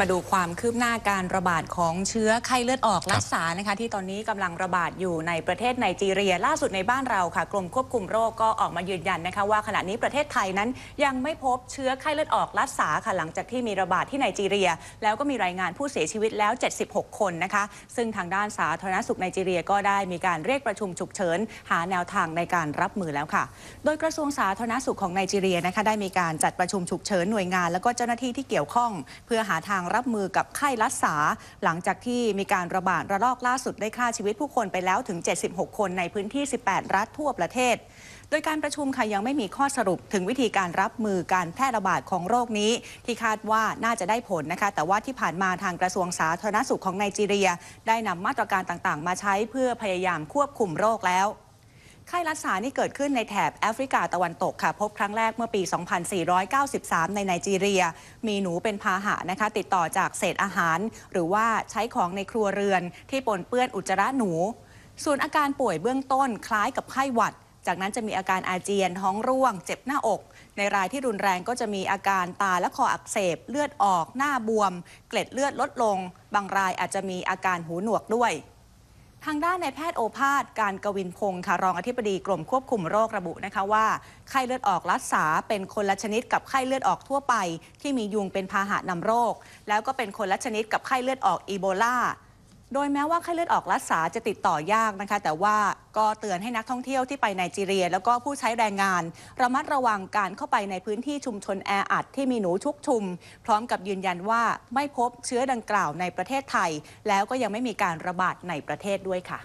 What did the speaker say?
มาดูความคืบหน้าการระบาดของเชื้อไข้เลือดออกรักษานะคะ ที่ตอนนี้กำลังระบาดอยู่ในประเทศไนจีเรีย ล่าสุดในบ้านเราค่ะกรมควบคุมโรคก็ออกมายืนยันนะคะว่าขณะนี้ประเทศไทยนั้นยังไม่พบเชื้อไข้เลือดออกรักษาค่ะหลังจากที่มีระบาดที่ไนจีเรีย แล้วก็มีรายงานผู้เสียชีวิตแล้ว 76 คนนะคะ ซึ่งทางด้านสาธารณสุขไนจีเรียก็ได้มีการเรียกประชุมฉุกเฉินหาแนวทางในการรับมือแล้วค่ะ โดยกระทรวงสาธารณสุขของไนจีเรียนะคะได้มีการจัดประชุมฉุกเฉินหน่วยงานและก็เจ้าหน้าที่ที่เกี่ยวข้องเพื่อหาทางรับมือกับไข้รัดสาหลังจากที่มีการระบาดระลอกล่าสุดได้ฆ่าชีวิตผู้คนไปแล้วถึง 76 คนในพื้นที่ 18 รัฐทั่วประเทศ โดยการประชุมค่ะยังไม่มีข้อสรุปถึงวิธีการรับมือการแพร่ระบาดของโรคนี้ ที่คาดว่าน่าจะได้ผลนะคะ แต่ว่าที่ผ่านมาทางกระทรวงสาธารณสุขของไนจีเรีย ได้นำมาตรการต่างๆ มาใช้เพื่อพยายามควบคุมโรคแล้วไข้รัดสานี่เกิดขึ้นในแถบ แอฟริกาตะวันตกค่ะ พบครั้งแรกเมื่อปี 2493 ในไนจีเรีย มีหนูเป็นพาหะนะคะ ติดต่อจากเศษอาหาร หรือว่าใช้ของในครัวเรือน ที่ปนเปื้อนอุจจาระหนู ส่วนอาการป่วยเบื้องต้นคล้ายกับไข้หวัด จากนั้นจะมีอาการอาเจียนท้องร่วง เจ็บหน้าอก ในรายที่รุนแรงก็จะมีอาการตาและคออักเสบเลือดออก หน้าบวมเกล็ดเลือดลดลง บางรายอาจจะมีอาการหูหนวกด้วยทางด้านในแพทย์โอภาส การกวินพงศ์ค่ะรองอธิบดีกรมควบคุมโรคระบุนะคะว่าไข้เลือดออกรัสษาเป็นคนละชนิดกับไข้เลือดออกทั่วไป ที่มียุงเป็นพาหะนำโรค แล้วก็เป็นคนละชนิดกับไข้เลือดออกอีโบลาโดยแม้ว่าไข้เลือดออกรักษาจะติดต่อยากนะคะ แต่ว่าก็เตือนให้นักท่องเที่ยวที่ไปไนจีเรียแล้วก็ผู้ใช้แรงงาน ระมัดระวังการเข้าไปในพื้นที่ชุมชน แออัดที่มีหนูชุกชุม พร้อมกับยืนยันว่าไม่พบเชื้อดังกล่าวในประเทศไทย แล้วก็ยังไม่มีการระบาดในประเทศด้วยค่ะ